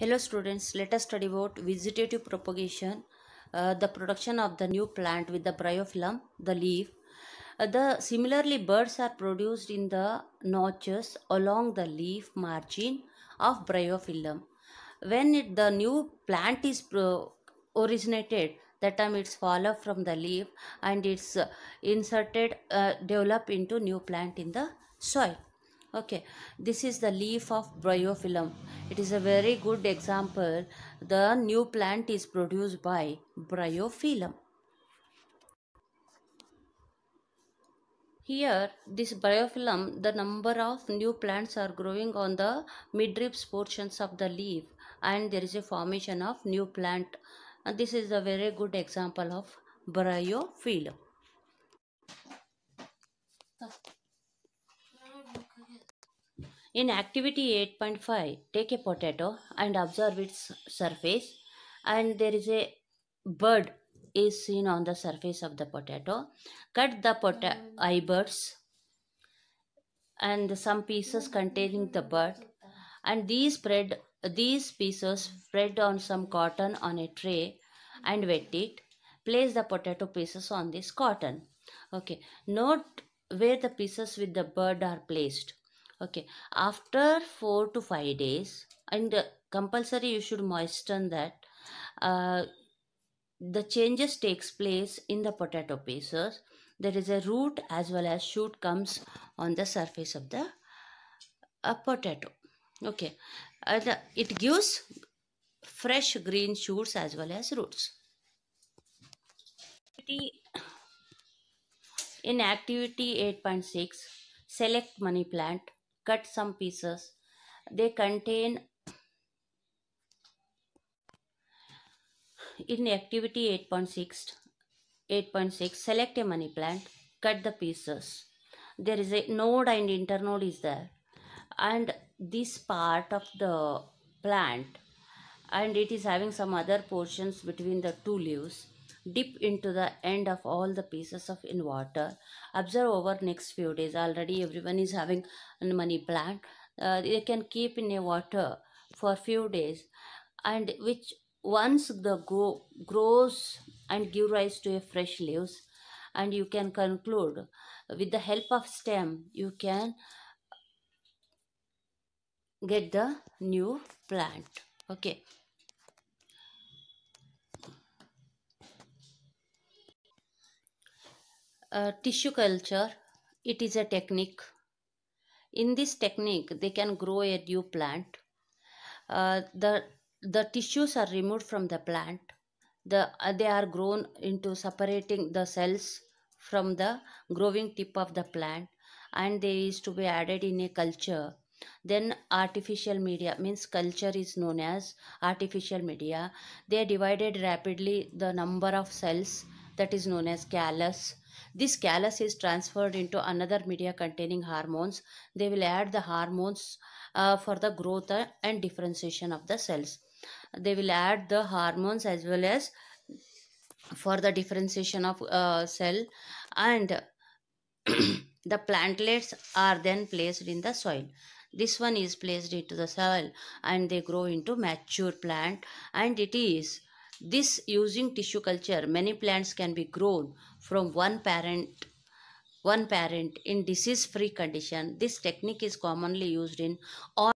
Hello students, let us study about vegetative propagation, uh, the production of the new plant with the bryophyllum, the leaf. Uh, the Similarly, birds are produced in the notches along the leaf margin of bryophyllum. When it, the new plant is originated, that time it's follow from the leaf and it's uh, inserted, uh, develop into new plant in the soil okay this is the leaf of bryophyllum it is a very good example the new plant is produced by bryophyllum here this bryophyllum the number of new plants are growing on the midribs portions of the leaf and there is a formation of new plant and this is a very good example of bryophyllum in activity 8.5, take a potato and observe its surface and there is a bird is seen on the surface of the potato. Cut the pota mm. eye birds and some pieces containing the bird and these spread these pieces spread on some cotton on a tray and wet it. Place the potato pieces on this cotton. Okay. Note where the pieces with the bird are placed okay after 4 to 5 days and compulsory you should moisten that uh, the changes takes place in the potato pieces there is a root as well as shoot comes on the surface of the a uh, potato okay uh, the, it gives fresh green shoots as well as roots in activity 8.6 select money plant cut some pieces. They contain in activity 8.6 8.6 select a money plant cut the pieces there is a node and internode is there and this part of the plant and it is having some other portions between the two leaves dip into the end of all the pieces of in water observe over next few days already everyone is having money plant uh, they can keep in a water for few days and which once the grow, grows and give rise to a fresh leaves and you can conclude with the help of stem you can get the new plant okay tissue culture, it is a technique. In this technique, they can grow a new plant. Uh, the, the tissues are removed from the plant. The, uh, they are grown into separating the cells from the growing tip of the plant and they is to be added in a culture then artificial media means culture is known as artificial media they are divided rapidly the number of cells that is known as callus. This callus is transferred into another media containing hormones. They will add the hormones uh, for the growth uh, and differentiation of the cells. They will add the hormones as well as for the differentiation of uh, cell and the plantlets are then placed in the soil this one is placed into the soil and they grow into mature plant and it is this using tissue culture, many plants can be grown from one parent one parent in disease free condition this technique is commonly used in all